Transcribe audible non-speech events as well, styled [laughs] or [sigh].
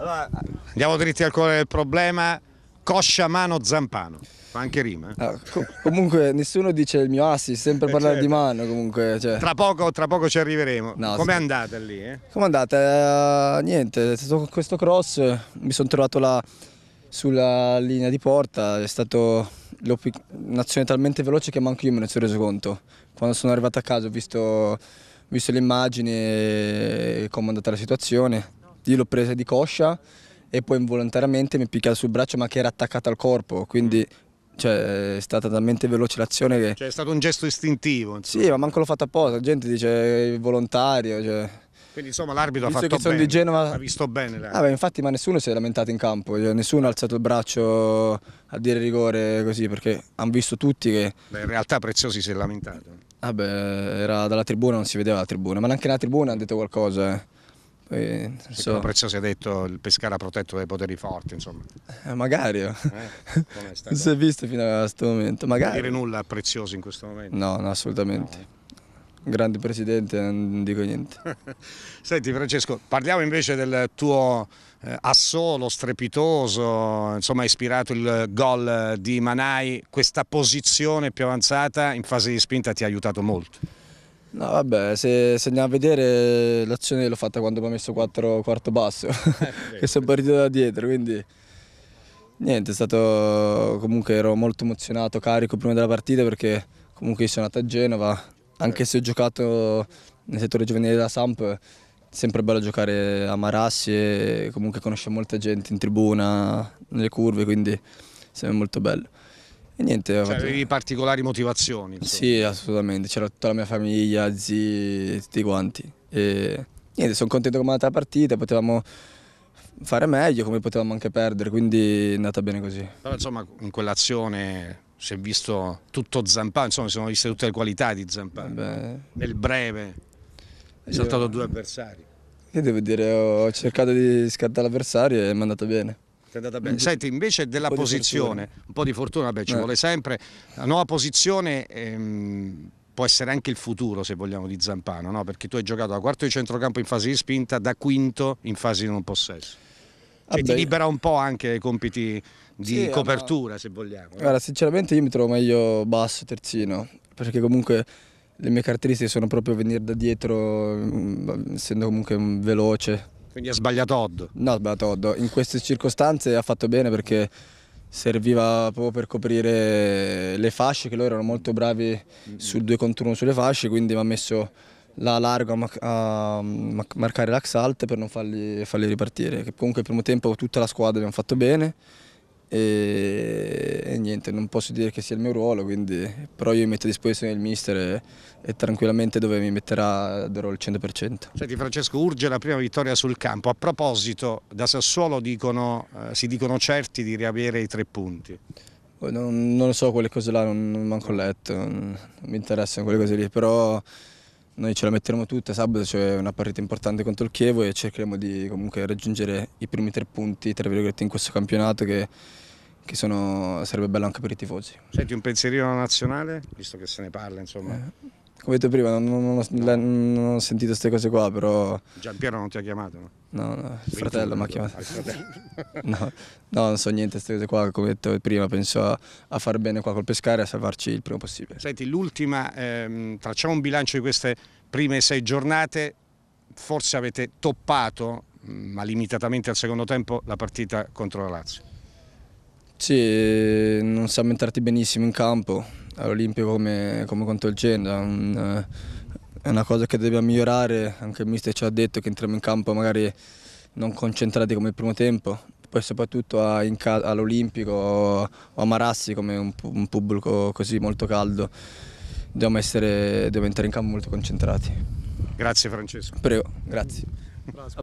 Allora, andiamo dritti al cuore del problema, coscia mano zampano. Fa anche rima. Eh. Ah, com comunque nessuno dice il mio assist, sempre eh, parlare certo. di mano comunque. Cioè. Tra, poco, tra, poco, ci arriveremo. No, Come è sì. andata lì? Eh? Come eh, è andata? Uh, niente, questo cross mi sono trovato là sulla linea di porta, è stata un'azione talmente veloce che manco io me ne sono reso conto. Quando sono arrivato a casa ho visto, visto le immagini e come è andata la situazione io l'ho presa di coscia e poi involontariamente mi è picchiato sul braccio ma che era attaccato al corpo, quindi cioè, è stata talmente veloce l'azione che... Cioè è stato un gesto istintivo. Insomma. Sì, ma manco l'ho fatto apposta, la gente dice eh, volontario, cioè... Quindi insomma l'arbitro ha fatto che sono bene, di Genova... ha visto bene. Ah, beh, infatti ma nessuno si è lamentato in campo, cioè, nessuno ha alzato il braccio a dire rigore così perché hanno visto tutti che... Beh, in realtà Preziosi si è lamentato. Vabbè, ah, era dalla tribuna, non si vedeva la tribuna, ma neanche nella tribuna hanno detto qualcosa. Eh. Poi, eh, so. Come Preziosi ha detto, il pescare ha protetto dai poteri forti, insomma. Eh, magari. Eh, non [laughs] si è visto fino a questo momento, magari. Non dire nulla prezioso in questo momento? No, no assolutamente. No. Eh. Grande presidente, non dico niente. [laughs] Senti Francesco, parliamo invece del tuo eh, assolo strepitoso, insomma ispirato il gol di Manai, questa posizione più avanzata in fase di spinta ti ha aiutato molto. No, vabbè, se, se, andiamo a vedere l'azione l'ho fatta quando mi ha messo 4 quarto basso, eh, [laughs] che sono partito da dietro, quindi niente, è stato comunque ero molto emozionato, carico prima della partita perché comunque sono nato a Genova, anche certo. se ho giocato nel settore giovanile della Samp, sempre bello giocare a Marassi e comunque conosce molta gente in tribuna, nelle curve, quindi sempre molto bello. E niente, cioè, fatto... avevi particolari motivazioni? Insomma. Sì, assolutamente, c'era tutta la mia famiglia, zii, tutti quanti. E niente, sono contento come è andata la partita, potevamo fare meglio come potevamo anche perdere, quindi è andata bene così. Però insomma in quell'azione si è visto tutto Zampano, insomma si sono viste tutte le qualità di Zampano, Beh, nel breve, hai saltato due avversari. Io devo dire, ho cercato di scartare l'avversario e mi è andato bene bene. Mm, senti, invece della posizione, un po' di fortuna, beh, ci beh. vuole sempre. La nuova posizione ehm, può essere anche il futuro, se vogliamo, di Zampano, no? perché tu hai giocato da quarto di centrocampo in fase di spinta, da quinto in fase di non possesso. Ah, cioè, ah ti libera un po' anche dai compiti di sì, copertura, ma... se vogliamo. Guarda, eh? sinceramente io mi trovo meglio basso, terzino, perché comunque le mie caratteristiche sono proprio venire da dietro, mm, essendo comunque veloce quindi ha sbagliato Oddo? No, ha sbagliato Oddo. In queste circostanze ha fatto bene perché serviva proprio per coprire le fasce, che loro erano molto bravi sul 2 contro 1 sulle fasce, quindi mi ha messo la largo a, marcare l'axalt per non farli, farli ripartire. Che comunque il primo tempo tutta la squadra abbiamo fatto bene e, e, niente, non posso dire che sia il mio ruolo, quindi, però io mi metto a disposizione il mister e, e, tranquillamente dove mi metterà darò il 100%. Senti Francesco, urge la prima vittoria sul campo, a proposito da Sassuolo dicono, eh, si dicono certi di riavere i tre punti. Non, non lo so quelle cose là, non, non manco letto, non, non mi interessano quelle cose lì, però noi ce la metteremo tutta, sabato c'è una partita importante contro il Chievo e cercheremo di comunque raggiungere i primi tre punti, tra virgolette, in questo campionato che, che sono, sarebbe bello anche per i tifosi. Senti un pensierino nazionale, visto che se ne parla, insomma. Eh come ho detto prima, non, non, non, non, ho sentito queste cose qua, però... Giampiero non ti ha chiamato, no? No, no il fratello mi ha chiamato. [laughs] [laughs] no, no, non so niente di queste cose qua, come ho detto prima, penso a, a, far bene qua col pescare e a salvarci il prima possibile. Senti, l'ultima, ehm, tracciamo un bilancio di queste prime sei giornate, forse avete toppato, mm, ma limitatamente al secondo tempo, la partita contro la Lazio. Sì, non siamo entrati benissimo in campo, all'Olimpia come, come, contro il Genoa. Un, è una cosa che dobbiamo migliorare, anche il mister ci ha detto che entriamo in campo magari non concentrati come il primo tempo, poi soprattutto all'Olimpico o a Marassi come un, un pubblico così molto caldo, dobbiamo, essere, dobbiamo entrare in campo molto concentrati. Grazie Francesco. Prego, grazie.